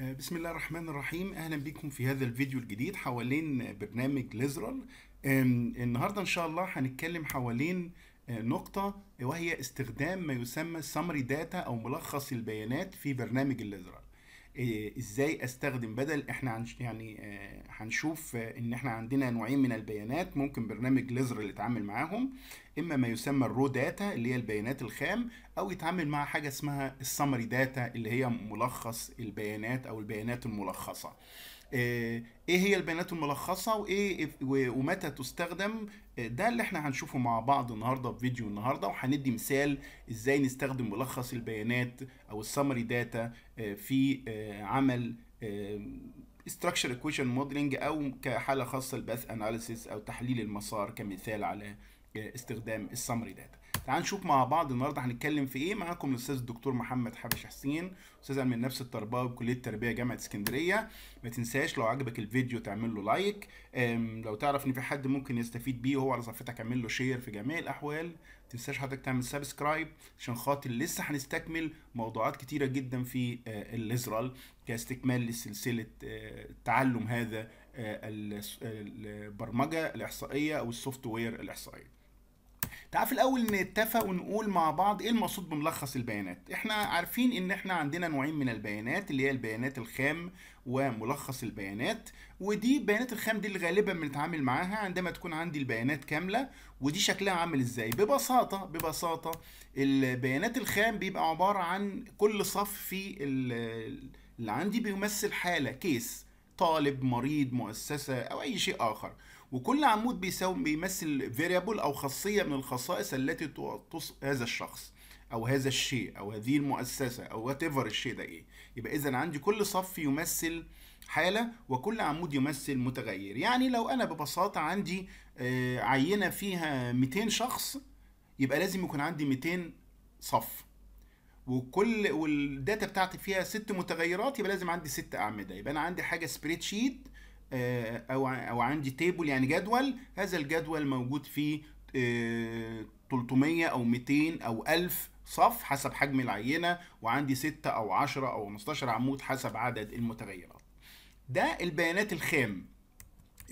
آه، بسم الله الرحمن الرحيم اهلا بيكم في هذا الفيديو الجديد حوالين برنامج ليزرال النهارده ان شاء الله هنتكلم حوالين آه، نقطة وهي استخدام ما يسمى summary data او ملخص البيانات في برنامج الليزرال آه، ازاي استخدم بدل احنا يعني آه، هنشوف آه، ان احنا عندنا نوعين من البيانات ممكن برنامج ليزر اللي اتعامل معاهم اما ما يسمى الرو داتا اللي هي البيانات الخام او يتعامل مع حاجه اسمها السمري داتا اللي هي ملخص البيانات او البيانات الملخصه آه، ايه هي البيانات الملخصه وايه ومتى تستخدم آه، ده اللي احنا هنشوفه مع بعض النهارده في فيديو النهارده وهندي مثال ازاي نستخدم ملخص البيانات او السمري آه، داتا في عمل structure equation modeling او كحاله خاصه البث اناليسيس او تحليل المسار كمثال على استخدام السمري داتا تعال نشوف مع بعض النهارده هنتكلم في ايه معاكم الاستاذ الدكتور محمد حبش حسين استاذ علم النفس التربوي بكليه التربيه جامعه اسكندريه ما تنساش لو عجبك الفيديو تعمل له لايك لو تعرف ان في حد ممكن يستفيد بيه وهو على صفحتك اعمل له شير في جميع الاحوال ما تنساش حضرتك تعمل سبسكرايب عشان خاطر لسه هنستكمل موضوعات كتيره جدا في آه، الليزرال كاستكمال لسلسله آه، تعلم هذا آه، البرمجه الاحصائيه او السوفت وير الاحصائيه تعال في الاول نتفق ونقول مع بعض ايه المقصود بملخص البيانات احنا عارفين ان احنا عندنا نوعين من البيانات اللي هي البيانات الخام وملخص البيانات ودي البيانات الخام دي اللي غالبا بنتعامل معاها عندما تكون عندي البيانات كامله ودي شكلها عامل ازاي ببساطه ببساطه البيانات الخام بيبقى عباره عن كل صف في اللي عندي بيمثل حاله كيس طالب مريض مؤسسه او اي شيء اخر وكل عمود بيساوي بيمثل فيريبل او خاصيه من الخصائص التي تص هذا الشخص او هذا الشيء او هذه المؤسسه او وات ايفر الشيء ده ايه يبقى اذا عندي كل صف يمثل حاله وكل عمود يمثل متغير يعني لو انا ببساطه عندي آه، عينه فيها 200 شخص يبقى لازم يكون عندي 200 صف وكل والداتا بتاعتي فيها ست متغيرات يبقى لازم عندي ست اعمده يبقى انا عندي حاجه سبريد شيت آه، او او عندي تيبل يعني جدول هذا الجدول موجود فيه آه، 300 او 200 او 1000 صف حسب حجم العينه وعندي 6 او 10 او 15 عمود حسب عدد المتغيرات ده البيانات الخام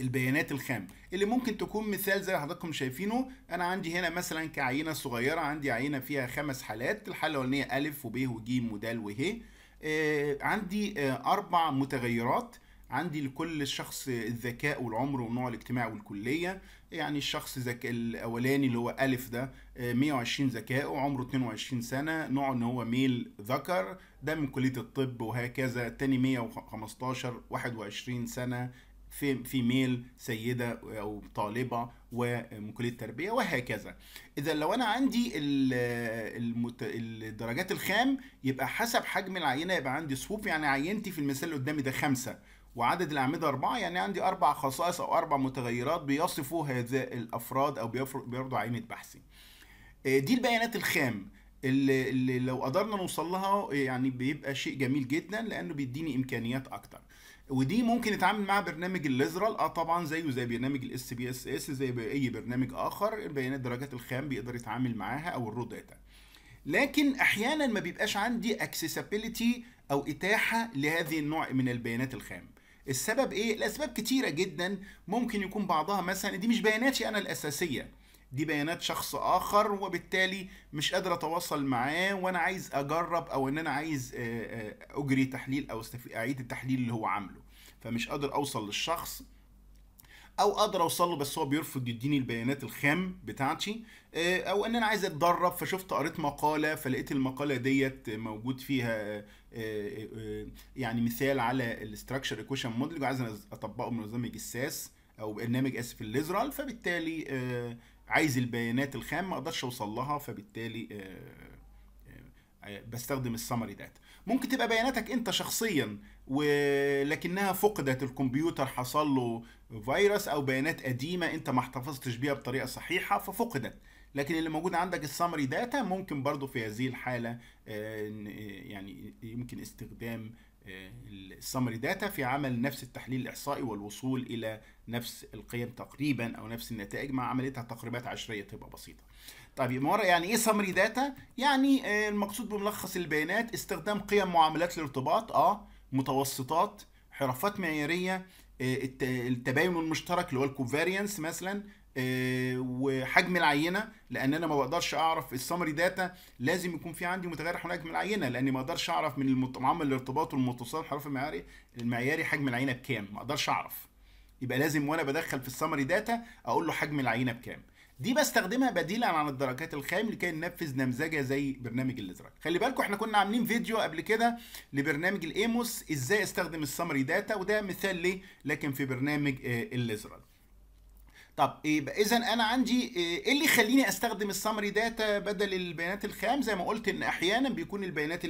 البيانات الخام اللي ممكن تكون مثال زي حضراتكم شايفينه انا عندي هنا مثلا كعينه صغيره عندي عينه فيها خمس حالات الحاله الاولانيه ا وب وج ودال وه آه عندي آه اربع متغيرات عندي لكل شخص الذكاء والعمر والنوع الاجتماعي والكلية يعني الشخص ذكاء الأولاني اللي هو ألف ده 120 آه، ذكاء وعمره 22 سنة نوعه إن هو ميل ذكر ده من كلية الطب وهكذا التاني 115 21 سنة في في ميل سيده او طالبه ومن آه، كليه التربيه وهكذا اذا لو انا عندي آه، الدرجات الخام يبقى حسب حجم العينه يبقى عندي صفوف يعني عينتي في المثال اللي قدامي ده خمسه وعدد الأعمدة أربعة يعني عندي أربع خصائص أو أربع متغيرات بيصفوا هذا الأفراد أو بيرضوا عينة بحثي آه، دي البيانات الخام اللي, لو قدرنا نوصل لها آه، يعني بيبقى شيء جميل جدا لأنه بيديني إمكانيات أكتر ودي ممكن نتعامل مع برنامج الليزرال اه طبعا زيه زي برنامج الاس بي اس اس زي اي برنامج اخر البيانات درجات الخام بيقدر يتعامل معاها او الرو داتا لكن احيانا ما بيبقاش عندي اكسسبيليتي او اتاحه لهذه النوع من البيانات الخام السبب ايه الاسباب كتيره جدا ممكن يكون بعضها مثلا دي مش بياناتي انا الاساسيه دي بيانات شخص اخر وبالتالي مش قادر اتواصل معاه وانا عايز اجرب او ان انا عايز آه، آه، اجري تحليل او اعيد التحليل اللي هو عامله فمش قادر اوصل للشخص او قادر اوصل له بس هو بيرفض يديني البيانات الخام بتاعتي آه، او ان انا عايز اتدرب فشفت قريت مقاله فلقيت المقاله ديت موجود فيها آه، آه، آه، يعني مثال على الاستراكشر ايكويشن موديل عايز اطبقه بنظام الجساس او برنامج اسف الليزرال فبالتالي عايز البيانات الخام ما اقدرش اوصل لها فبالتالي بستخدم السمري داتا ممكن تبقى بياناتك انت شخصيا ولكنها فقدت الكمبيوتر حصل له فيروس او بيانات قديمه انت ما احتفظتش بيها بطريقه صحيحه ففقدت لكن اللي موجود عندك السمري داتا ممكن برضو في هذه الحالة آه، آه، يعني يمكن استخدام آه، السمري داتا في عمل نفس التحليل الإحصائي والوصول إلى نفس القيم تقريبا أو نفس النتائج مع عمليتها تقريبات عشرية تبقى بسيطة. طيب مرة يعني إيه سمري داتا؟ يعني المقصود بملخص البيانات استخدام قيم معاملات الارتباط أه متوسطات حرفات معيارية التباين المشترك اللي هو الكوفاريانس مثلا آه، وحجم العينه لان انا ما بقدرش اعرف السمري داتا لازم يكون في عندي متغير حول حجم العينه لاني ما اقدرش اعرف من معامل الارتباط والمتصل الحرف المعياري المعياري حجم العينه بكام ما اقدرش اعرف يبقى لازم وانا بدخل في السمري داتا اقول له حجم العينه بكام دي بستخدمها بديلا عن الدرجات الخام لكي ننفذ نمذجه زي برنامج الازرق خلي بالكم احنا كنا عاملين فيديو قبل كده لبرنامج الايموس ازاي استخدم السمري داتا وده مثال ليه لكن في برنامج آه، الازرق طب يبقى إيه اذا انا عندي إيه،, ايه اللي يخليني استخدم السمري داتا بدل البيانات الخام زي ما قلت ان احيانا بيكون البيانات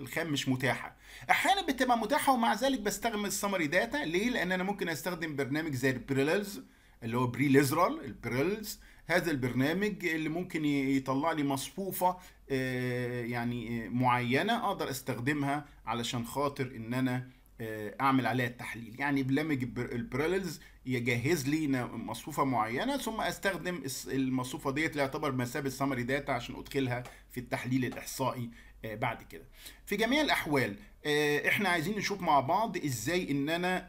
الخام مش متاحه احيانا بتبقى متاحه ومع ذلك بستخدم السمري داتا ليه لان انا ممكن استخدم برنامج زي البريلز اللي هو بريليزرال البريلز هذا البرنامج اللي ممكن يطلع لي مصفوفه آه، يعني آه، معينه اقدر استخدمها علشان خاطر ان انا آه، اعمل عليها التحليل يعني برنامج البريلز يجهز لي مصفوفه معينه ثم استخدم المصفوفه ديت اللي يعتبر بمثابه سمري داتا عشان ادخلها في التحليل الاحصائي آه، بعد كده في جميع الاحوال آه، احنا عايزين نشوف مع بعض ازاي ان انا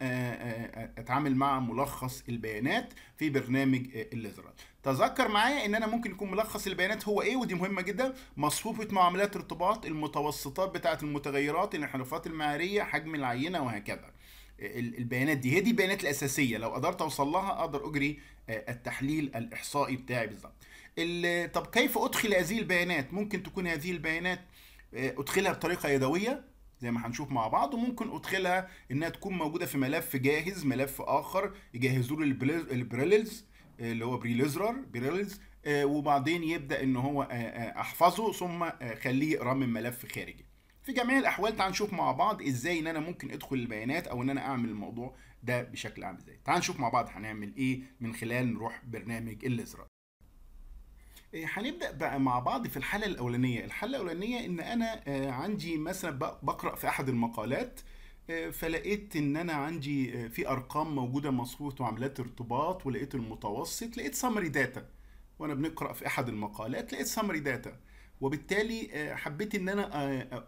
اتعامل مع ملخص البيانات في برنامج الليزرال تذكر معايا ان انا ممكن يكون ملخص البيانات هو ايه ودي مهمه جدا مصفوفه معاملات ارتباط المتوسطات بتاعه المتغيرات الانحرافات المعياريه حجم العينه وهكذا البيانات دي هي دي البيانات الاساسيه لو قدرت اوصل لها اقدر اجري آه، التحليل الاحصائي بتاعي بالظبط طب كيف ادخل هذه البيانات ممكن تكون هذه البيانات آه، ادخلها بطريقه يدويه زي ما هنشوف مع بعض وممكن ادخلها انها تكون موجوده في ملف جاهز ملف اخر يجهزوا له البريلز اللي هو بريليزرر بريلز آه، وبعدين يبدا ان هو آه، آه، احفظه ثم خليه يقراه من ملف خارجي في جميع الاحوال تعال نشوف مع بعض ازاي ان انا ممكن ادخل البيانات او ان انا اعمل الموضوع ده بشكل عام ازاي تعال نشوف مع بعض هنعمل ايه من خلال نروح برنامج الليزر هنبدا بقى مع بعض في الحاله الاولانيه الحاله الاولانيه ان انا عندي مثلا بقرا في احد المقالات آه، فلقيت ان انا عندي آه، في ارقام موجوده مصفوفه وعملات ارتباط ولقيت المتوسط لقيت سمري داتا وانا بنقرا في احد المقالات لقيت سمري داتا وبالتالي آه، حبيت ان انا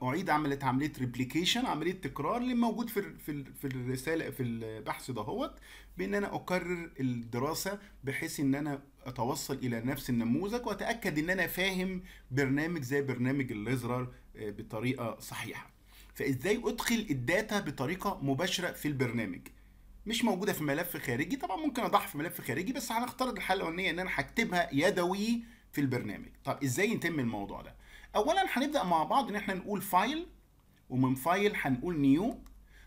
اعيد عمليه عمليه ريبليكيشن عمليه تكرار اللي موجود في في في الرساله في البحث دهوت بان انا اكرر الدراسه بحيث ان انا اتوصل الى نفس النموذج واتاكد ان انا فاهم برنامج زي برنامج الليزرر بطريقه صحيحه فازاي ادخل الداتا بطريقه مباشره في البرنامج مش موجوده في ملف خارجي طبعا ممكن اضعها في ملف خارجي بس هنفترض الحاله الاولانيه ان انا هكتبها يدوي في البرنامج طب ازاي يتم الموضوع ده اولا هنبدا مع بعض ان احنا نقول فايل ومن فايل هنقول نيو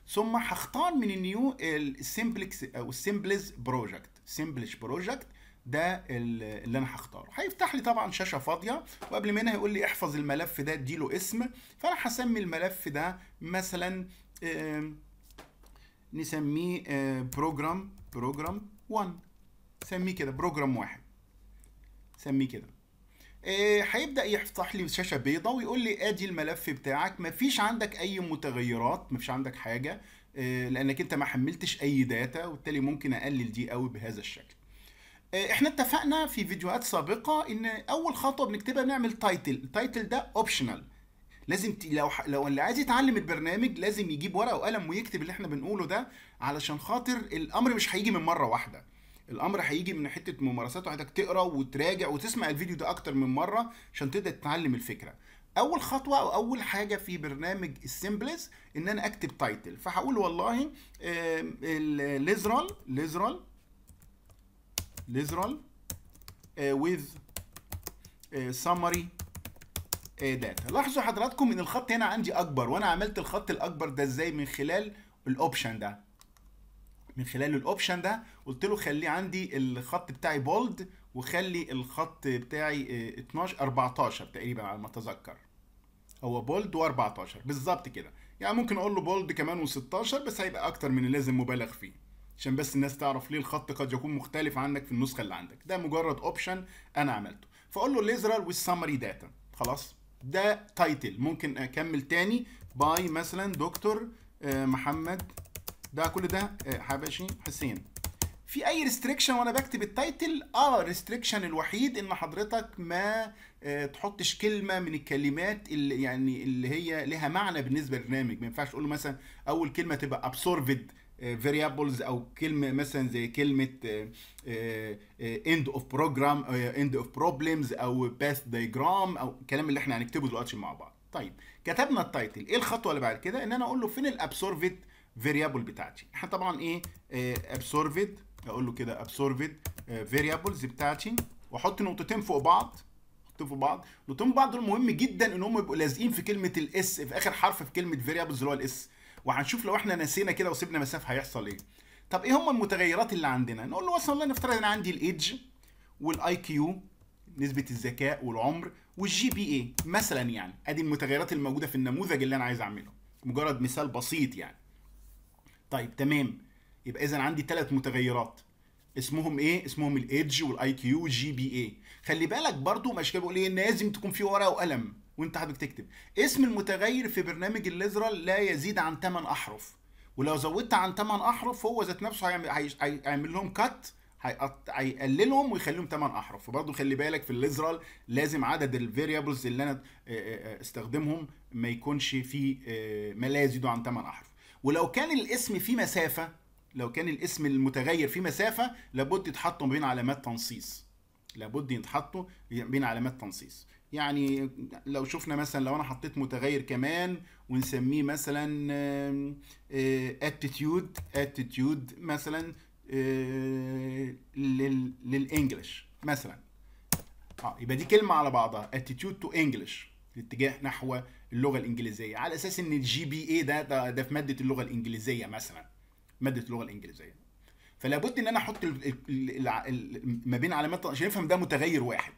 ثم هختار من النيو السمبلكس او السمبلز بروجكت سمبلش بروجكت ده اللي انا هختاره هيفتح لي طبعا شاشه فاضيه وقبل منها هيقول لي احفظ الملف ده اديله اسم فانا هسمي الملف ده مثلا نسميه بروجرام بروجرام 1 سميه كده بروجرام 1 سميه كده آه، هيبدا يفتح لي شاشه بيضاء ويقول لي ادي الملف بتاعك مفيش عندك اي متغيرات مفيش عندك حاجه آه، لانك انت ما حملتش اي داتا وبالتالي ممكن اقلل دي قوي بهذا الشكل إيه، احنا اتفقنا في فيديوهات سابقه ان اول خطوه بنكتبها بنعمل تايتل التايتل ده اوبشنال لازم ت... لو لو اللي عايز يتعلم البرنامج لازم يجيب ورقه وقلم ويكتب اللي احنا بنقوله ده علشان خاطر الامر مش هيجي من مره واحده الامر هيجي من حته ممارسات وحدك تقرا وتراجع وتسمع الفيديو ده اكتر من مره عشان تقدر تتعلم الفكره اول خطوه او اول حاجه في برنامج السيمبلز ان انا اكتب تايتل فهقول والله ليزرال ليزرال literal uh, with uh, summary داتا uh, لاحظوا حضراتكم ان الخط هنا عندي اكبر وانا عملت الخط الاكبر ده ازاي من خلال الاوبشن ده من خلال الاوبشن ده قلت له خلي عندي الخط بتاعي بولد وخلي الخط بتاعي 12 uh, 14 تقريبا على ما اتذكر هو بولد و14 بالظبط كده يعني ممكن اقول له بولد كمان و16 بس هيبقى اكتر من اللازم مبالغ فيه عشان بس الناس تعرف ليه الخط قد يكون مختلف عنك في النسخه اللي عندك ده مجرد اوبشن انا عملته فاقول له ليزرال والسمري داتا خلاص ده تايتل ممكن اكمل تاني باي مثلا دكتور آه، محمد ده كل ده آه، حبشي حسين في اي ريستريكشن وانا بكتب التايتل اه ريستريكشن الوحيد ان حضرتك ما آه، تحطش كلمه من الكلمات اللي يعني اللي هي لها معنى بالنسبه للبرنامج ما ينفعش تقول له مثلا اول كلمه تبقى ابسورفد فاريبلز آه، او كلمه مثلا زي كلمه اند اوف بروجرام اند اوف بروبلمز او باث دايجرام او الكلام اللي احنا هنكتبه دلوقتي مع بعض طيب كتبنا التايتل ايه الخطوه اللي بعد كده ان انا اقول له فين الابسورفد فاريبل بتاعتي احنا طبعا ايه ابسورفد آه، اقول له كده ابسورفد آه، فاريبلز بتاعتي واحط نقطتين فوق بعض نقطتين فوق بعض نقطتين فوق بعض دول مهم جدا ان هم يبقوا لازقين في كلمه الاس في اخر حرف في كلمه فاريبلز اللي هو الاس وهنشوف لو احنا نسينا كده وسيبنا مسافه هيحصل ايه طب ايه هم المتغيرات اللي عندنا نقول له مثلا نفترض ان عندي الايدج والاي كيو نسبه الذكاء والعمر والجي بي اي مثلا يعني ادي المتغيرات الموجوده في النموذج اللي انا عايز اعمله مجرد مثال بسيط يعني طيب تمام يبقى اذا عندي ثلاث متغيرات اسمهم ايه اسمهم الايدج والاي كيو والجي بي اي خلي بالك برضو مش كده بقول ايه لازم تكون في ورقه وقلم وانت حضرتك تكتب اسم المتغير في برنامج الليزرال لا يزيد عن 8 احرف ولو زودت عن 8 احرف هو ذات نفسه هيعمل, هيعمل لهم كات هيقللهم ويخليهم 8 احرف فبرضه خلي بالك في الليزرال لازم عدد الفاريبلز اللي انا آه، آه، آه، استخدمهم ما يكونش فيه ما لا يزيد عن 8 احرف ولو كان الاسم فيه مسافه لو كان الاسم المتغير فيه مسافه لابد يتحطوا بين علامات تنصيص لابد يتحطوا بين علامات تنصيص يعني لو شفنا مثلا لو انا حطيت متغير كمان ونسميه مثلا اتيتيود آه، اتيتيود مثلا آه، للانجلش مثلا اه يبقى دي كلمه على بعضها اتيتيود تو انجلش الاتجاه نحو اللغه الانجليزيه على اساس ان الجي بي اي ده, ده في ماده اللغه الانجليزيه مثلا ماده اللغه الانجليزيه فلا بد ان انا احط ما بين علامات عشان افهم ده متغير واحد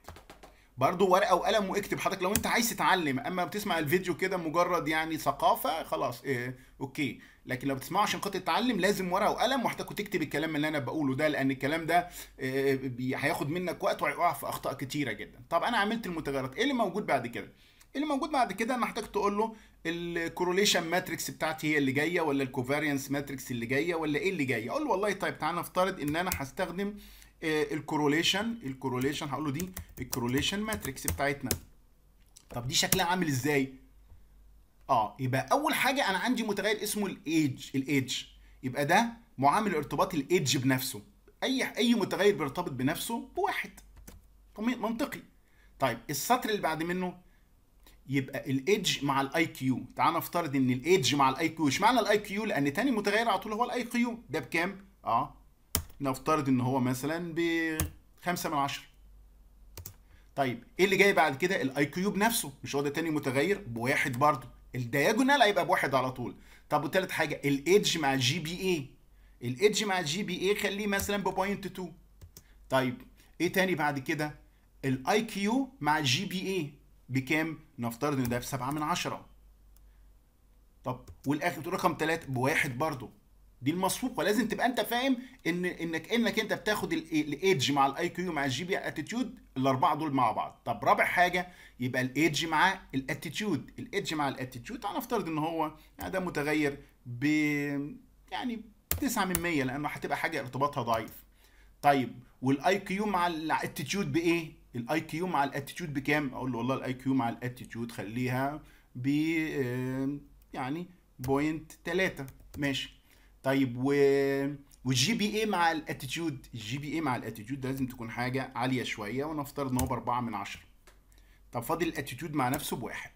برضو ورقه وقلم واكتب حضرتك لو انت عايز تتعلم اما بتسمع الفيديو كده مجرد يعني ثقافه خلاص إيه اوكي لكن لو بتسمعه عشان خاطر تتعلم لازم ورقه وقلم ومحتاج تكتب الكلام اللي انا بقوله ده لان الكلام ده إيه هياخد منك وقت وهيقع في اخطاء كتيره جدا طب انا عملت المتغيرات ايه اللي موجود بعد كده إيه اللي موجود بعد كده انا محتاج تقول له الكوروليشن ماتريكس بتاعتي هي اللي جايه ولا الكوفاريانس ماتريكس اللي جايه ولا ايه اللي جايه اقول له والله طيب تعالى نفترض ان انا هستخدم الكوروليشن الكوروليشن هقول له دي الكوروليشن ماتريكس بتاعتنا طب دي شكلها عامل ازاي اه يبقى اول حاجه انا عندي متغير اسمه الايدج الايدج يبقى ده معامل ارتباط الايدج بنفسه اي اي متغير بيرتبط بنفسه بواحد منطقي طيب السطر اللي بعد منه يبقى الايدج مع الاي كيو تعال نفترض ان الايدج مع الاي كيو اشمعنى الاي كيو لان تاني متغير على طول هو الاي كيو ده بكام اه نفترض ان هو مثلا ب 5 من 10 طيب ايه اللي جاي بعد كده الاي كيوب نفسه مش هو ده تاني متغير بواحد برضه الدياجونال هيبقى بواحد على طول طب وتالت حاجه الايدج مع الجي بي اي الايدج مع الجي بي اي خليه مثلا ب 0.2 طيب ايه تاني بعد كده الاي كيو مع الجي بي اي بكام نفترض ان ده ب 7 من 10 طب والاخر رقم 3 بواحد برضه دي المسروقه لازم تبقى انت فاهم ان انك انك انت بتاخد الايدج مع الاي كيو مع الجي بي اتيتيود الاربعه دول مع بعض طب رابع حاجه يبقى الايدج مع الاتيتيود الايدج مع الاتيتيود هنفترض ان هو يعني ده متغير ب يعني 9 من 100 لانه هتبقى حاجه ارتباطها ضعيف طيب والاي كيو مع الاتيتيود بايه الاي كيو مع الاتيتيود بكام اقول له والله الاي كيو مع الاتيتيود خليها ب آه، يعني بوينت 3 ماشي طيب و والجي بي اي مع الاتيتيود الجي بي اي مع الاتيتيود لازم تكون حاجه عاليه شويه ونفترض ان هو ب 4 من 10 طب فاضل الاتيتيود مع نفسه بواحد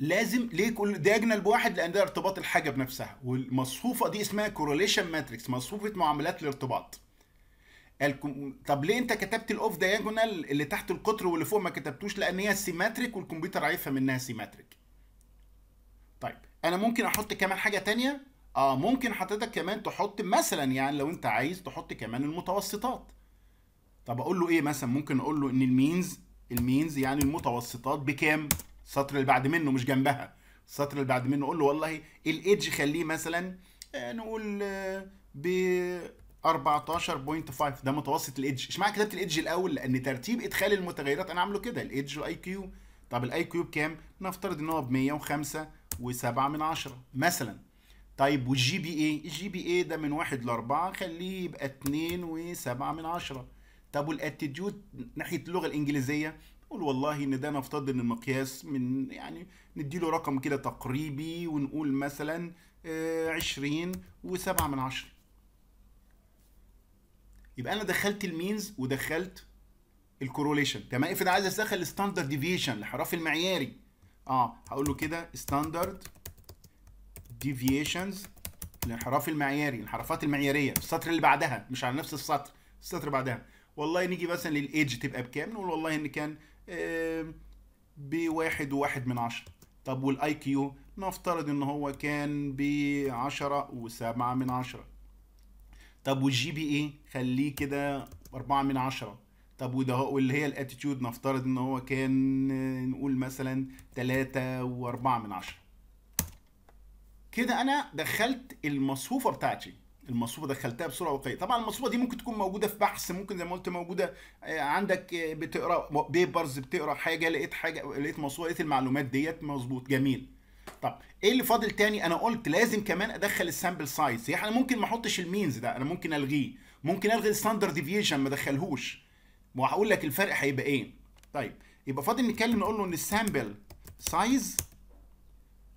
لازم ليه كل دياجنال بواحد لان ده ارتباط الحاجه بنفسها والمصفوفه دي اسمها كورليشن ماتريكس مصفوفه معاملات الارتباط الكم... طب ليه انت كتبت الاوف دياجونال اللي تحت القطر واللي فوق ما كتبتوش لان هي سيماتريك والكمبيوتر عارفها منها سيماتريك طيب انا ممكن احط كمان حاجه تانية اه ممكن حضرتك كمان تحط مثلا يعني لو انت عايز تحط كمان المتوسطات طب اقول له ايه مثلا ممكن اقول له ان المينز المينز يعني المتوسطات بكام السطر اللي بعد منه مش جنبها السطر اللي بعد منه اقول له والله الايدج خليه مثلا آه، نقول آه، ب 14.5 ده متوسط الايدج اشمعنى كتبت الايدج الاول لان ترتيب ادخال المتغيرات انا عامله كده الايدج والاي كيو طب الاي كيو بكام نفترض ان هو ب 105 و7 من 10 مثلا طيب والجي بي اي الجي بي اي ده من واحد لاربعة خليه يبقى اتنين وسبعة من عشرة طب والاتيتيود ناحية اللغة الإنجليزية نقول والله ان ده نفترض ان المقياس من يعني نديله رقم كده تقريبي ونقول مثلا آه، عشرين وسبعة من عشرة يبقى انا دخلت المينز ودخلت الكوروليشن تمام افرض عايز ادخل الستاندرد ديفيشن لحرف المعياري اه هقول له كده ستاندرد ديفيشنز الانحراف المعياري الانحرافات المعياريه السطر اللي بعدها مش على نفس السطر السطر بعدها والله نيجي مثلا للايدج تبقى بكام نقول والله ان كان ب 1 و1 من 10 طب والاي كيو نفترض ان هو كان ب 10 و7 من 10 طب والجي بي اي خليه كده 4 من 10 طب وده هو واللي هي الاتيتيود نفترض ان هو كان آه، نقول مثلا 3 و4 من 10 كده انا دخلت المصفوفه بتاعتي المصفوفه دخلتها بسرعه وقيه طبعا المصفوفه دي ممكن تكون موجوده في بحث ممكن زي ما قلت موجوده آه، عندك آه، بتقرا بيبرز بتقرا حاجه لقيت حاجه لقيت مصفوفه لقيت المعلومات ديت مظبوط جميل طب ايه اللي فاضل تاني انا قلت لازم كمان ادخل السامبل سايز يعني انا ممكن ما احطش المينز ده انا ممكن الغيه ممكن الغي الستاندرد ديفيشن ما ادخلهوش وهقول لك الفرق هيبقى ايه طيب يبقى فاضل نتكلم نقول له ان السامبل سايز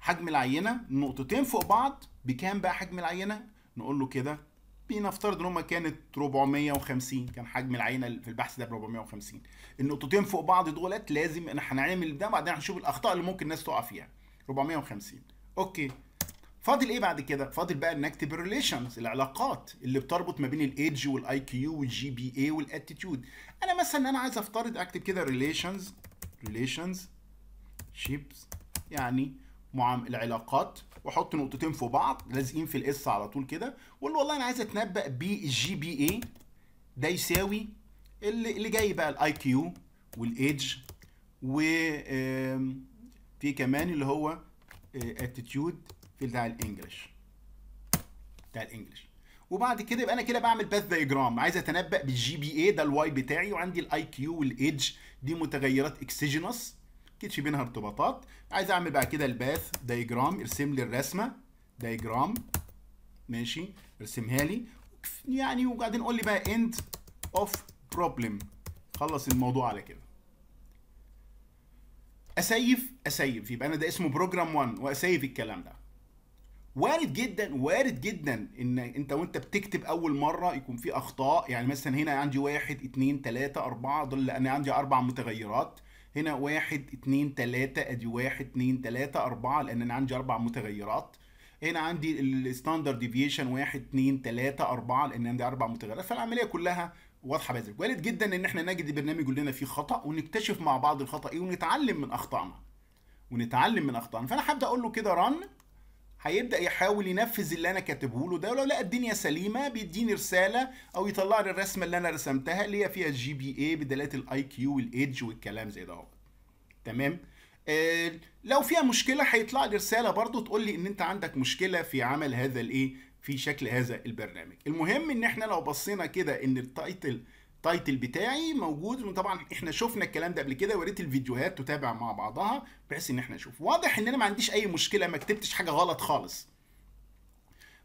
حجم العينه نقطتين فوق بعض بكام بقى حجم العينه نقول له كده بنفترض ان هم كانت 450 كان حجم العينه في البحث ده ب 450 النقطتين فوق بعض دولت لازم احنا هنعمل ده بعدين هنشوف الاخطاء اللي ممكن الناس تقع فيها 450 اوكي فاضل ايه بعد كده فاضل بقى نكتب الريليشنز العلاقات اللي بتربط ما بين الايدج والاي كيو والجي بي اي والاتيتيود انا مثلا انا عايز افترض اكتب كده ريليشنز ريليشنز شيبس يعني معام العلاقات واحط نقطتين في بعض لازقين في الاس على طول كده واقول والله انا عايز اتنبأ بالجي بي اي ده يساوي اللي, اللي جاي بقى الاي كيو والايدج و في كمان اللي هو اتيتيود آه، في بتاع الانجليش بتاع الانجليش وبعد كده يبقى انا كده بعمل باث دايجرام عايز اتنبأ بالجي بي اي ده الواي بتاعي وعندي الاي كيو والايدج دي متغيرات اكسجينوس كلشي بينها ارتباطات عايز اعمل بعد كده الباث دايجرام ارسم لي الرسمه دايجرام ماشي ارسمها لي يعني وبعدين قول لي بقى اند اوف بروبلم خلص الموضوع على كده اسيف اسيف يبقى انا ده اسمه بروجرام 1 واسيف الكلام ده وارد جدا وارد جدا ان انت وانت بتكتب اول مره يكون في اخطاء يعني مثلا هنا عندي واحد اثنين ثلاثه اربعه دول انا عندي اربع متغيرات هنا واحد اتنين تلاتة ادي واحد اتنين تلاتة اربعة لان انا عندي اربع متغيرات هنا عندي الستاندرد ديفيشن واحد اتنين تلاتة اربعة لان عندي اربع متغيرات فالعملية كلها واضحه بذلك وارد جدا ان احنا نجد البرنامج يقول لنا فيه خطا ونكتشف مع بعض الخطا ايه ونتعلم من اخطائنا ونتعلم من اخطائنا فانا هبدا اقول له كده رن هيبدا يحاول ينفذ اللي انا كاتبه له ده ولو لقى الدنيا سليمه بيديني رساله او يطلع لي الرسمه اللي انا رسمتها اللي هي فيها الجي بي اي بدلات الاي كيو والايدج والكلام زي ده تمام آه، لو فيها مشكله هيطلع لي رساله برضو تقول لي ان انت عندك مشكله في عمل هذا الايه في شكل هذا البرنامج المهم ان احنا لو بصينا كده ان التايتل التايتل بتاعي موجود وطبعا احنا شفنا الكلام ده قبل كده وريت الفيديوهات تتابع مع بعضها بحيث ان احنا نشوف واضح ان انا ما عنديش اي مشكله ما كتبتش حاجه غلط خالص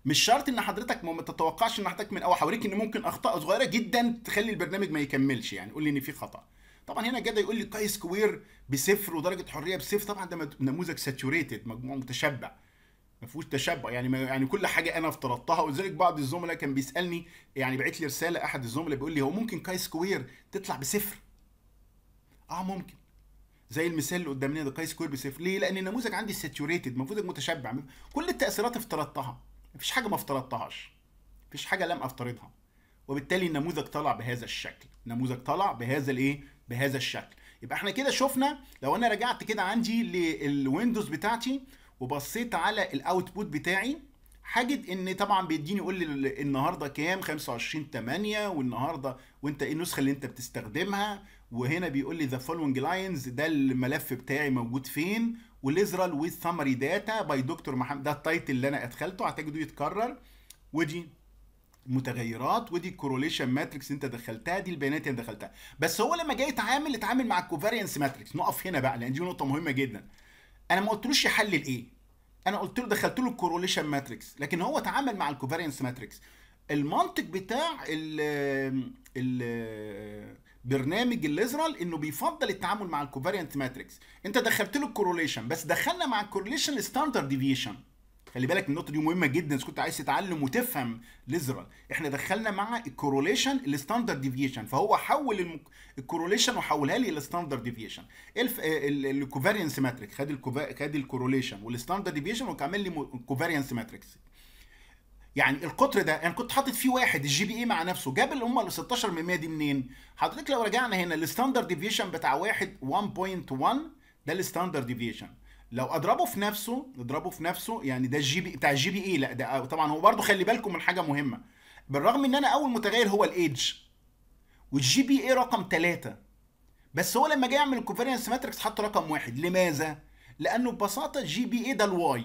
مش شرط ان حضرتك ما تتوقعش ان حضرتك من اول هوريك ان ممكن اخطاء صغيره جدا تخلي البرنامج ما يكملش يعني قول لي ان في خطا طبعا هنا جدا يقول لي كاي سكوير بصفر ودرجه حريه بصفر طبعا ده نموذج ساتوريتد مجموع متشبع ما فيهوش تشبع يعني ما يعني كل حاجه انا افترضتها ولذلك بعض الزملاء كان بيسالني يعني بعت لي رساله احد الزملاء بيقول لي هو ممكن كاي سكوير تطلع بصفر؟ اه ممكن زي المثال اللي قدامنا ده كاي سكوير بصفر ليه؟ لان النموذج عندي ساتوريتد نموذج متشبع كل التاثيرات افترضتها مفيش حاجه ما افترضتهاش مفيش حاجه لم افترضها وبالتالي النموذج طلع بهذا الشكل النموذج طلع بهذا الايه بهذا الشكل يبقى احنا كده شفنا لو انا رجعت كده عندي للويندوز بتاعتي وبصيت على الاوتبوت بتاعي حاجد ان طبعا بيديني يقول لي النهارده كام 25 8 والنهارده وانت ايه النسخه اللي انت بتستخدمها وهنا بيقول لي ذا فولوينج لاينز ده الملف بتاعي موجود فين وليزرال ويز سمري داتا باي دكتور محمد ده التايتل اللي انا ادخلته هتجده يتكرر ودي متغيرات ودي الكوروليشن ماتريكس انت دخلتها دي البيانات اللي دخلتها بس هو لما جاي يتعامل اتعامل مع الكوفاريانس ماتريكس نقف هنا بقى لان دي نقطه مهمه جدا انا ما قلتلوش يحلل ايه انا قلت له دخلت له الكوروليشن ماتريكس لكن هو اتعامل مع الكوفارينس ماتريكس المنطق بتاع ال ال برنامج الليزرال انه بيفضل التعامل مع الكوفارينت ماتريكس انت دخلت له الكوروليشن بس دخلنا مع الكوروليشن ستاندرد ديفيشن خلي بالك النقطه دي مهمه جدا اذا كنت عايز تتعلم وتفهم ليزرال احنا دخلنا مع الكوروليشن الستاندرد ديفيشن فهو حول الكوروليشن وحولها لي الستاندرد ديفيشن الكوفارينس ماتريكس خد خد الكوروليشن والستاندرد ديفيشن وكمل لي الكوفارينس ماتريكس يعني القطر ده انا يعني كنت حاطط فيه واحد الجي بي اي مع نفسه جاب اللي هم ال 16 من 100 دي منين؟ حضرتك لو رجعنا هنا الستاندرد ديفيشن بتاع واحد 1.1 ده الستاندرد ديفيشن لو اضربه في نفسه اضربه في نفسه يعني ده الجي بي بتاع الجي بي اي لا ده طبعا هو برضه خلي بالكم من حاجه مهمه بالرغم ان انا اول متغير هو الايدج والجي بي اي رقم ثلاثة بس هو لما جه يعمل الكوفيرنس ماتريكس حط رقم واحد لماذا؟ لانه ببساطه الجي بي اي ده الواي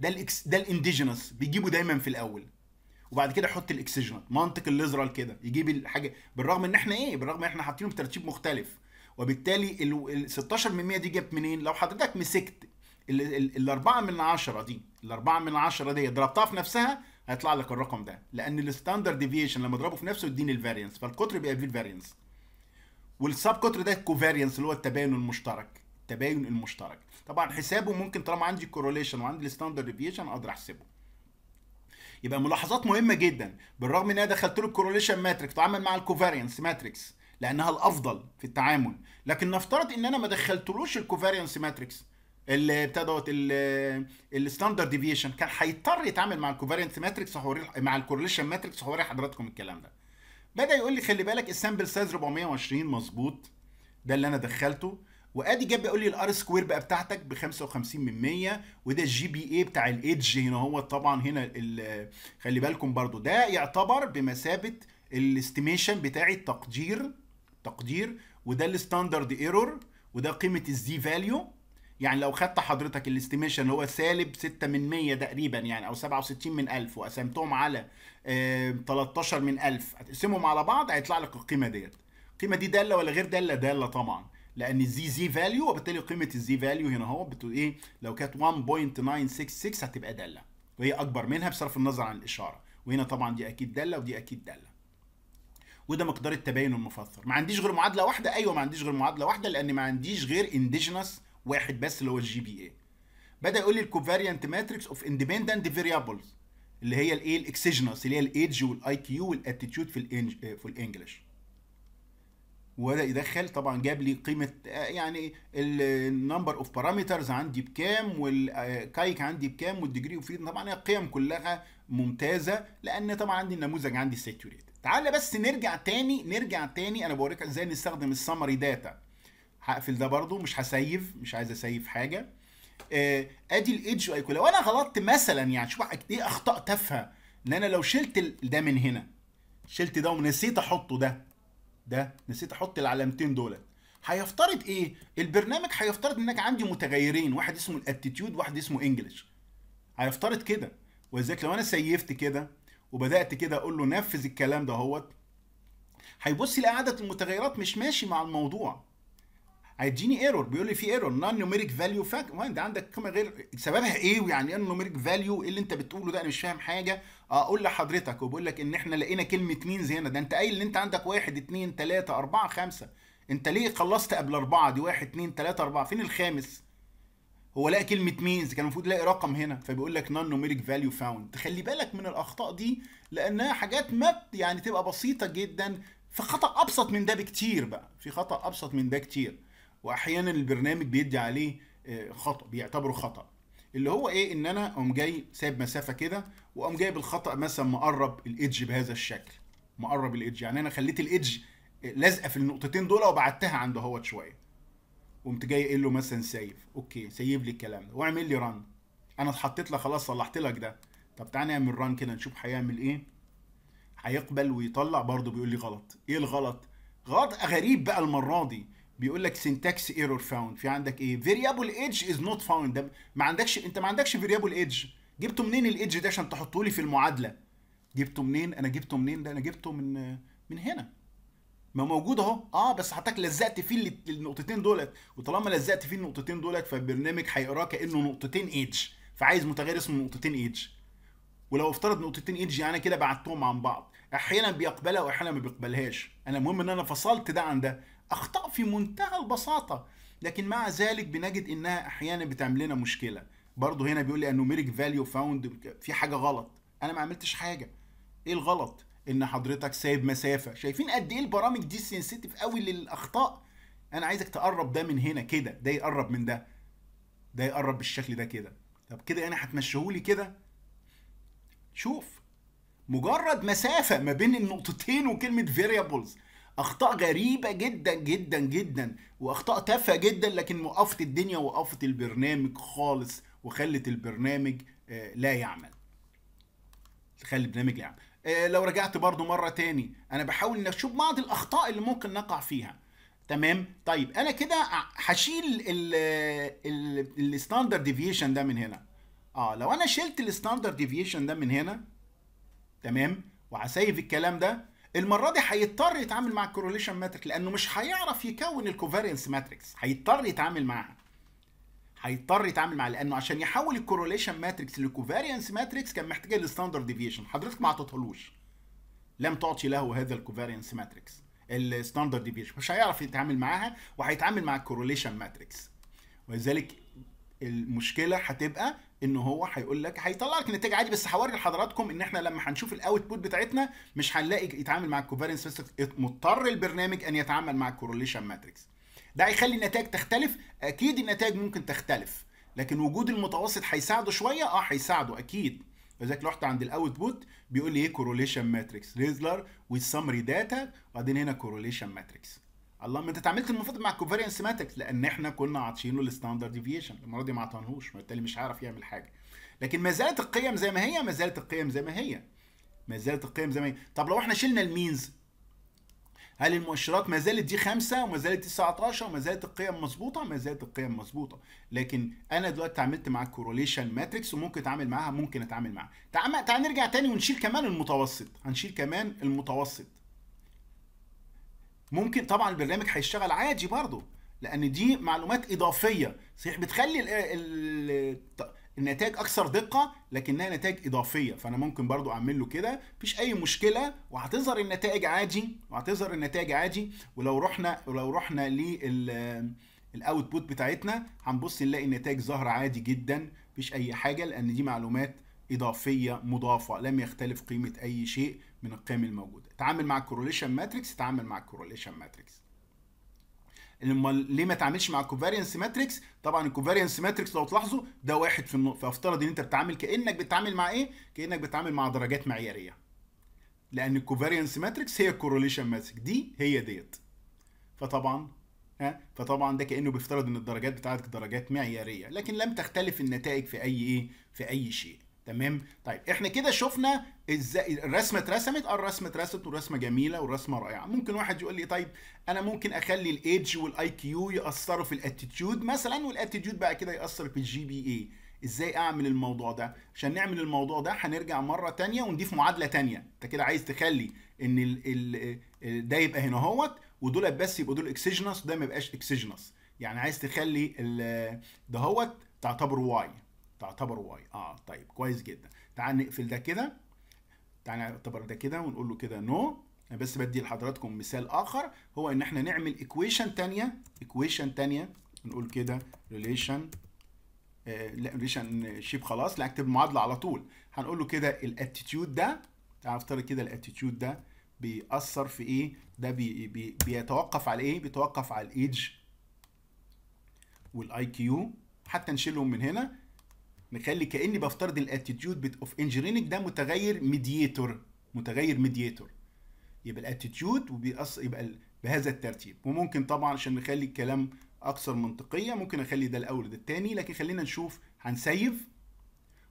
ده الاكس ده الانديجينس بيجيبه دايما في الاول وبعد كده حط الاكسجنال منطق الليزرال كده يجيب الحاجه بالرغم ان احنا ايه بالرغم ان احنا حاطينه بترتيب مختلف وبالتالي ال 16% دي جت منين؟ لو حضرتك مسكت ال 4 من 10 دي ال 4 من 10 دي ضربتها في نفسها هيطلع لك الرقم ده لان الستاندرد ديفيشن لما اضربه في نفسه يديني الفارينس فالقطر بيبقى فيه الفارينس والسب قطر ده الكوفارينس اللي هو التباين المشترك التباين المشترك طبعا حسابه ممكن طالما عندي كوروليشن وعندي الستاندرد ديفيشن اقدر احسبه يبقى ملاحظات مهمه جدا بالرغم ان انا دخلت له الكوروليشن ماتريكس اتعامل مع الكوفارينس ماتريكس لانها الافضل في التعامل لكن نفترض ان انا ما دخلتلوش الكوفارينس ماتريكس اللي ابتدت الستاندرد ديفيشن كان هيضطر يتعامل مع الكوفارينس ماتريكس مع الكورليشن ماتريكس هوري حضراتكم الكلام ده بدا يقول لي خلي بالك السامبل سايز 420 مظبوط ده اللي انا دخلته وادي جاب بيقول لي الار سكوير بقى بتاعتك ب 55 من 100 وده الجي بي اي بتاع الايدج هنا هو طبعا هنا خلي بالكم برضو ده يعتبر بمثابه الاستيميشن بتاعي التقدير تقدير وده الستاندرد ايرور وده قيمه الزي فاليو يعني لو خدت حضرتك الاستيميشن اللي هو سالب 6 من 100 تقريبا يعني او 67 من 1000 وقسمتهم على 13 من 1000 هتقسمهم على بعض هيطلع لك القيمه ديت القيمه دي داله ولا غير داله داله طبعا لان الزي زي فاليو وبالتالي قيمه الزي فاليو هنا اهو بتقول ايه لو كانت 1.966 هتبقى داله وهي اكبر منها بصرف النظر عن الاشاره وهنا طبعا دي اكيد داله ودي اكيد داله وده مقدار التباين المفسر ما عنديش غير معادله واحده ايوه ما عنديش غير معادله واحده لان ما عنديش غير انديجينس واحد بس اللي هو الجي بي اي بدا يقول لي الكوفاريانت ماتريكس اوف اندبندنت فيريابلز اللي هي الايه الاكسجنس اللي هي الايدج والاي كيو والاتيتيود في الانج في الانجلش وبدا يدخل طبعا جاب لي قيمه يعني النمبر اوف بارامترز عندي بكام والكايك عندي بكام والديجري اوف طبعا هي القيم كلها ممتازه لان طبعا عندي النموذج عندي ساتوريت تعالى بس نرجع تاني نرجع تاني انا بوريك ازاي نستخدم السمري داتا هقفل ده برضو مش هسيف مش عايز اسيف حاجه آه ادي الايدج ايكون لو انا غلطت مثلا يعني شوف ايه اخطاء تافهه ان انا لو شلت ده من هنا شلت ده ونسيت احطه ده ده نسيت احط العلامتين دولت هيفترض ايه البرنامج هيفترض انك عندي متغيرين واحد اسمه الاتيتيود واحد اسمه انجلش هيفترض كده ولذلك لو انا سيفت كده وبدات كده اقول له نفذ الكلام ده هوت هيبص لعدد المتغيرات مش ماشي مع الموضوع هيديني ايرور بيقول لي في ايرور نون نيوميريك فاليو فاك ده عندك قيمه غير سببها ايه ويعني ايه نيوميريك فاليو ايه اللي انت بتقوله ده انا مش فاهم حاجه اقول لحضرتك وبقول لك ان احنا لقينا كلمه مينز هنا ده انت قايل ان انت عندك 1 2 3 4 5 انت ليه خلصت قبل اربعه دي 1 2 3 4 فين الخامس هو لقى كلمه مينز كان المفروض يلاقي رقم هنا فبيقول لك نون نوميريك فاليو فاوند خلي بالك من الاخطاء دي لانها حاجات ما يعني تبقى بسيطه جدا في خطا ابسط من ده بكتير بقى في خطا ابسط من ده كتير واحيانا البرنامج بيدي عليه آه، خطا بيعتبره خطا اللي هو ايه ان انا اقوم جاي سايب مسافه كده واقوم جاي بالخطا مثلا مقرب الايدج بهذا الشكل مقرب الايدج يعني انا خليت الايدج آه، لازقه في النقطتين دول وبعتها عند هوت شويه قمت جاي قايل له مثلا سيف اوكي سيب لي الكلام ده واعمل لي ران انا اتحطيت لك خلاص صلحت لك ده طب تعالى نعمل ران كده نشوف هيعمل ايه هيقبل ويطلع برضه بيقول لي غلط ايه الغلط غلط غريب بقى المره دي بيقول لك سينتاكس ايرور فاوند في عندك ايه فيريبل ايدج از نوت فاوند ما عندكش انت ما عندكش فيريبل ايدج جبته منين الايدج ده عشان تحطه لي في المعادله جبته منين انا جبته منين ده انا جبته من من هنا ما موجود اهو اه بس حضرتك لزقت فيه النقطتين دولت وطالما لزقت فيه النقطتين دولت فالبرنامج هيقراه كانه نقطتين ايدج فعايز متغير اسمه نقطتين ايدج ولو افترض نقطتين ايدج يعني كده بعتهم عن بعض احيانا بيقبلها واحيانا ما بيقبلهاش انا المهم ان انا فصلت ده عن ده اخطاء في منتهى البساطه لكن مع ذلك بنجد انها احيانا بتعمل لنا مشكله برضه هنا بيقول لي النوميريك فاليو فاوند في حاجه غلط انا ما عملتش حاجه ايه الغلط ان حضرتك سايب مسافه شايفين قد ايه البرامج دي سنسيتيف قوي للاخطاء انا عايزك تقرب ده من هنا كده ده يقرب من ده ده يقرب بالشكل ده كده طب كده انا هتمشيهولي كده شوف مجرد مسافه ما بين النقطتين وكلمه variables اخطاء غريبه جدا جدا جدا واخطاء تافهه جدا لكن وقفت الدنيا وقفت البرنامج خالص وخلت البرنامج آه، لا يعمل خلي البرنامج لا يعمل آه، لو رجعت برضو مرة تاني أنا بحاول إن أشوف بعض الأخطاء اللي ممكن نقع فيها تمام طيب أنا كده هشيل الستاندرد آه، ديفيشن ده من هنا اه لو أنا شلت الستاندرد ديفيشن ده من هنا تمام وهسيف الكلام ده المره دي هيضطر يتعامل مع الكورليشن ماتريكس لانه مش هيعرف يكون الكوفارينس ماتريكس هيضطر يتعامل معاها هيضطر يتعامل معاه لانه عشان يحول الكوروليشن ماتريكس للكوفاريانس ماتريكس كان محتاج للستاندرد ديفيشن حضرتك ما اعطيتهالوش لم تعطي له هذا الكوفاريانس ماتريكس الستاندرد ديفيشن مش هيعرف يتعامل معاها وهيتعامل مع الكوروليشن ماتريكس ولذلك المشكله هتبقى ان هو هيقول لك هيطلع لك نتائج عادي بس هوري لحضراتكم ان احنا لما هنشوف الاوتبوت بتاعتنا مش هنلاقي يتعامل مع الكوفارينس ماتريكس مضطر البرنامج ان يتعامل مع الكورليشن ماتريكس ده هيخلي النتائج تختلف اكيد النتائج ممكن تختلف لكن وجود المتوسط هيساعده شويه اه هيساعده اكيد لذلك رحت عند الاوتبوت بيقول لي ايه كوروليشن ماتريكس ريزلر والسمري داتا وبعدين هنا كوروليشن ماتريكس الله ما انت اتعاملت المفروض مع الكوفاريانس ماتريكس لان احنا كنا عاطشينه الستاندرد ديفيشن المره دي ما عطانهوش وبالتالي مش هيعرف يعمل حاجه لكن ما زالت القيم زي ما هي ما زالت القيم زي ما هي ما زالت القيم زي ما هي طب لو احنا شلنا المينز هل المؤشرات ما زالت دي خمسة وما زالت دي 19 وما زالت القيم مظبوطة ما زالت القيم مظبوطة لكن أنا دلوقتي اتعاملت مع الكوروليشن ماتريكس وممكن أتعامل معاها ممكن أتعامل معاها تعال تعال نرجع تاني ونشيل كمان المتوسط هنشيل كمان المتوسط ممكن طبعا البرنامج هيشتغل عادي برضه لأن دي معلومات إضافية صحيح بتخلي ال ال النتائج اكثر دقه لكنها نتائج اضافيه فانا ممكن برضو اعمل له كده مفيش اي مشكله وهتظهر النتائج عادي وهتظهر النتائج عادي ولو رحنا ولو رحنا لل الاوتبوت بتاعتنا هنبص نلاقي النتائج ظاهره عادي جدا مفيش اي حاجه لان دي معلومات اضافيه مضافه لم يختلف قيمه اي شيء من القيم الموجوده اتعامل مع الكورليشن ماتريكس اتعامل مع الكورليشن ماتريكس امال ليه ما تعملش مع الكوفارينس ماتريكس طبعا الكوفارينس ماتريكس لو تلاحظوا ده واحد في النقطه فافترض ان انت بتتعامل كانك بتتعامل مع ايه كانك بتتعامل مع درجات معياريه لان الكوفارينس ماتريكس هي الكوروليشن ماتريكس دي هي ديت فطبعا ها فطبعا ده كانه بيفترض ان الدرجات بتاعتك درجات معياريه لكن لم تختلف النتائج في اي ايه في اي شيء تمام طيب احنا كده شفنا ازاي الرسمه اترسمت اه الرسمه اترسمت والرسمه جميله والرسمه رائعه ممكن واحد يقول لي طيب انا ممكن اخلي الايدج والاي كيو ياثروا في الاتيتيود مثلا والاتيتيود بقى كده ياثر في الجي بي اي ازاي اعمل الموضوع ده عشان نعمل الموضوع ده هنرجع مره تانية ونضيف معادله تانية انت كده عايز تخلي ان الـ الـ ده يبقى هنا اهوت ودول بس يبقوا دول اكسجينس وده ما يبقاش اكسجينس يعني عايز تخلي ده هوت تعتبر واي تعتبر واي اه طيب كويس جدا تعال نقفل ده كده تعال نعتبر ده كده ونقول له كده نو no. انا بس بدي لحضراتكم مثال اخر هو ان احنا نعمل ايكويشن ثانيه ايكويشن ثانيه نقول كده ريليشن آه، لا ريليشن شيب خلاص لا اكتب المعادله على طول هنقول له كده الاتيتيود ده تعال افترض كده الاتيتيود ده بيأثر في ايه ده بي بي بيتوقف على ايه بيتوقف على الايدج والاي كيو حتى نشيلهم من هنا مخلي كاني بفترض الاتيتيود اوف انجينيرنج ده متغير ميدييتور متغير ميدييتور يبقى الاتيتيود وبيقص يبقى بهذا الترتيب وممكن طبعا عشان نخلي الكلام اكثر منطقيه ممكن اخلي ده الاول وده الثاني لكن خلينا نشوف هنسيف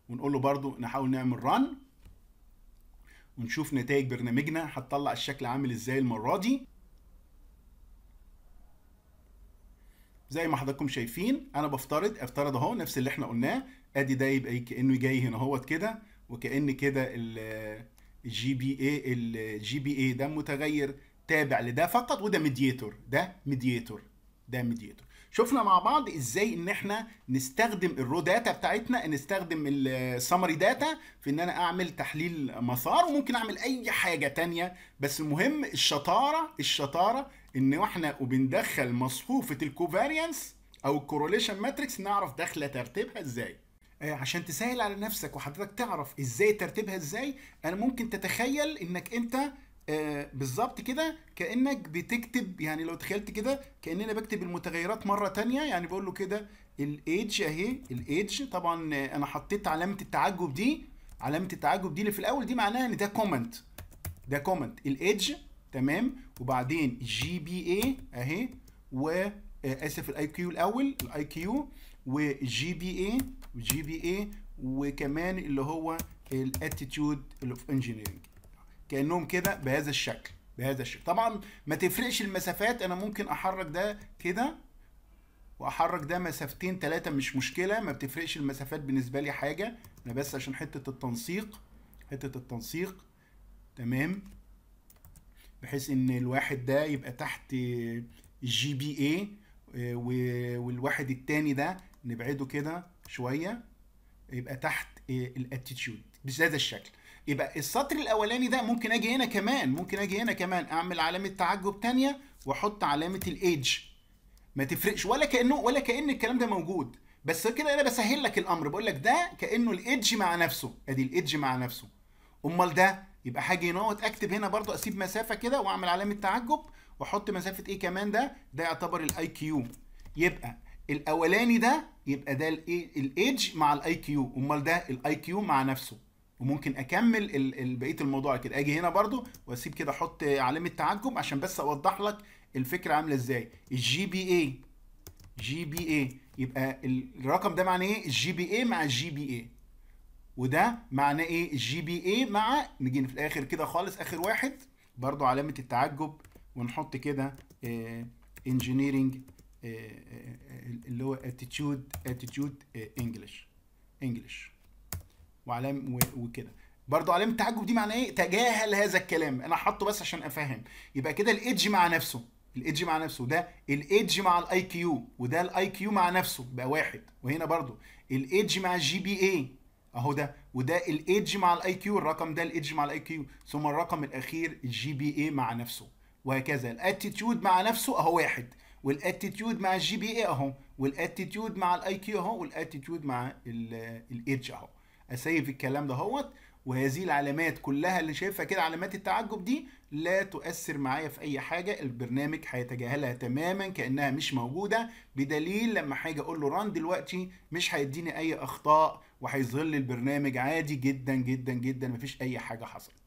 ونقول له برضو نحاول نعمل ران ونشوف نتائج برنامجنا هتطلع الشكل عامل ازاي المره دي زي ما حضراتكم شايفين انا بفترض افترض اهو نفس اللي احنا قلناه ادي ده يبقى كانه جاي هنا اهوت كده وكان كده الجي بي اي الجي بي اي ده متغير تابع لده فقط وده ميديتور ده ميديتور ده ميديتور شفنا مع بعض ازاي ان احنا نستخدم الرو داتا بتاعتنا نستخدم السمري داتا في ان انا اعمل تحليل مسار وممكن اعمل اي حاجه تانية بس المهم الشطاره الشطاره ان احنا وبندخل مصفوفه الكوفاريانس او الكوروليشن ماتريكس نعرف داخله ترتيبها ازاي آه، عشان تسهل على نفسك وحضرتك تعرف ازاي ترتيبها ازاي انا ممكن تتخيل انك انت آه، بالظبط كده كانك بتكتب يعني لو تخيلت كده كاننا بكتب المتغيرات مره تانية يعني بقول له كده الايدج اهي الايدج طبعا انا حطيت علامه التعجب دي علامه التعجب دي اللي في الاول دي معناها ان ده كومنت ده كومنت الايدج تمام وبعدين جي بي اي اهي و آه، اسف الاي كيو الاول الاي كيو وجي بي اي وجي بي اي وكمان اللي هو الاتيتيود اوف انجينيرنج كانهم كده بهذا الشكل بهذا الشكل طبعا ما تفرقش المسافات انا ممكن احرك ده كده واحرك ده مسافتين ثلاثه مش مشكله ما بتفرقش المسافات بالنسبه لي حاجه انا بس عشان حته التنسيق حته التنسيق تمام بحيث ان الواحد ده يبقى تحت جي بي اي والواحد التاني ده نبعده كده شويه يبقى تحت آه، الاتيتيود بهذا الشكل يبقى السطر الاولاني ده ممكن اجي هنا كمان ممكن اجي هنا كمان اعمل علامه تعجب ثانيه واحط علامه الايدج ما تفرقش ولا كانه ولا كان الكلام ده موجود بس كده انا بسهل لك الامر بقول لك ده كانه الايدج مع نفسه ادي الايدج مع نفسه امال ده يبقى هاجي هنا اكتب هنا برضو اسيب مسافه كده واعمل علامه تعجب واحط مسافه ايه كمان ده ده يعتبر الاي كيو يبقى الاولاني ده يبقى ده الايدج مع الاي كيو امال ده الاي كيو مع نفسه وممكن اكمل بقيه الموضوع كده اجي هنا برضو واسيب كده احط علامه تعجب عشان بس اوضح لك الفكره عامله ازاي الجي بي اي جي بي اي يبقى الرقم ده معناه ايه الجي بي اي مع الجي بي اي وده معناه ايه الجي بي اي مع نيجي في الاخر كده خالص اخر واحد برضو علامه التعجب ونحط كده انجينيرنج آه، إيه، إيه، إيه، اللي هو اتيتيود اتيتيود انجلش انجلش وعلام وكده برضو علامه التعجب دي معناه ايه تجاهل هذا الكلام انا حاطه بس عشان افهم يبقى كده الايدج مع نفسه الايدج مع نفسه ده الايدج مع الاي كيو وده الاي كيو مع نفسه بقى واحد وهنا برضو الايدج مع الجي بي اي اهو ده وده الايدج مع الاي كيو الرقم ده الايدج مع الاي كيو ثم الرقم الاخير الجي بي اي مع نفسه وهكذا الاتيتيود مع نفسه اهو واحد والاتيتيود مع الجي بي اي اهو والاتيتيود مع الاي كيو اهو والاتيتيود مع الايدج اهو اسيف الكلام ده هوت وهذه العلامات كلها اللي شايفها كده علامات التعجب دي لا تؤثر معايا في اي حاجه البرنامج هيتجاهلها تماما كانها مش موجوده بدليل لما هاجي اقول له ران دلوقتي مش هيديني اي اخطاء وهيظهر لي البرنامج عادي جدا جدا جدا مفيش اي حاجه حصلت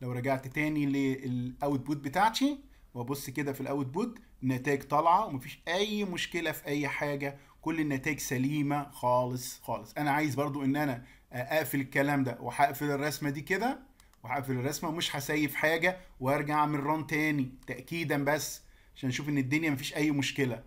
لو رجعت تاني للاوتبوت بتاعتي وابص كده في الاوتبوت النتائج طالعه ومفيش اي مشكله في اي حاجه كل النتائج سليمه خالص خالص انا عايز برضو ان انا اقفل الكلام ده وهقفل الرسمه دي كده وهقفل الرسمه ومش هسيف حاجه وارجع اعمل ران تاني تاكيدا بس عشان اشوف ان الدنيا مفيش اي مشكله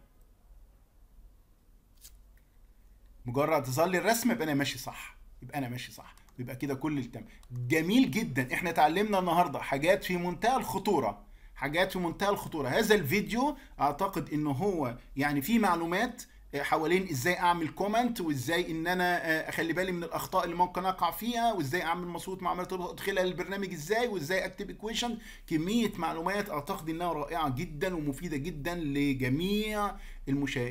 مجرد تظل الرسمه يبقى انا ماشي صح يبقى انا ماشي صح يبقى كده كل التم جميل جدا احنا اتعلمنا النهارده حاجات في منتهى الخطوره حاجات في منتهى الخطوره هذا الفيديو اعتقد ان هو يعني فيه معلومات حوالين ازاي اعمل كومنت وازاي ان انا آه، اخلي بالي من الاخطاء اللي ممكن اقع فيها وازاي اعمل مصوت مع عمليه ادخلها للبرنامج ازاي وازاي اكتب ايكويشن كميه معلومات اعتقد انها رائعه جدا ومفيده جدا لجميع المشا...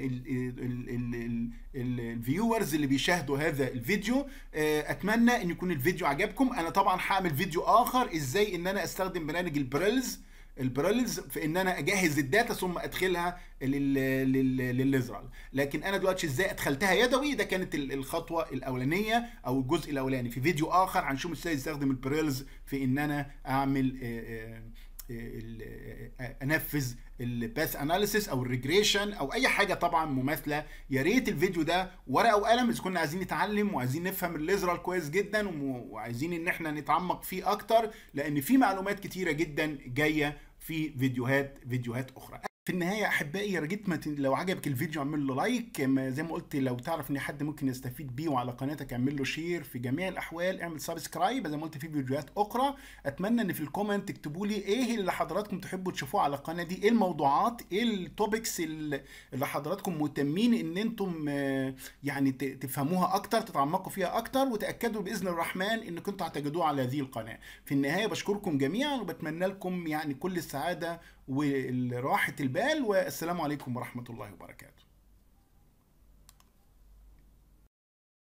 الفيورز اللي بيشاهدوا هذا الفيديو آه، اتمنى ان يكون الفيديو عجبكم انا طبعا هعمل فيديو اخر ازاي ان انا استخدم برنامج البريلز الباراليلز في ان انا اجهز الداتا ثم ادخلها للليزرال لكن انا دلوقتي ازاي ادخلتها يدوي ده كانت الخطوه الاولانيه او الجزء الاولاني في فيديو اخر هنشوف ازاي استخدم الباراليلز في ان انا اعمل آه، آه، آه، انفذ الباث اناليسيس او الريجريشن او اي حاجه طبعا مماثله يا ريت الفيديو ده ورقه وقلم اذا كنا عايزين نتعلم وعايزين نفهم الليزرال كويس جدا وعايزين ان احنا نتعمق فيه اكتر لان في معلومات كتيره جدا جايه في فيديوهات فيديوهات اخرى في النهايه احبائي يا ريت لو عجبك الفيديو اعمل له لايك زي ما قلت لو تعرف ان حد ممكن يستفيد بيه وعلى قناتك اعمل له شير في جميع الاحوال اعمل سبسكرايب زي ما قلت في فيديوهات اخرى اتمنى ان في الكومنت تكتبوا لي ايه اللي حضراتكم تحبوا تشوفوه على القناه دي ايه الموضوعات ايه التوبكس اللي حضراتكم مهتمين ان انتم يعني تفهموها اكتر تتعمقوا فيها اكتر وتاكدوا باذن الرحمن انكم كنتوا هتجدوه على هذه القناه في النهايه بشكركم جميعا وبتمنى لكم يعني كل السعاده وراحة البال والسلام عليكم ورحمة الله وبركاته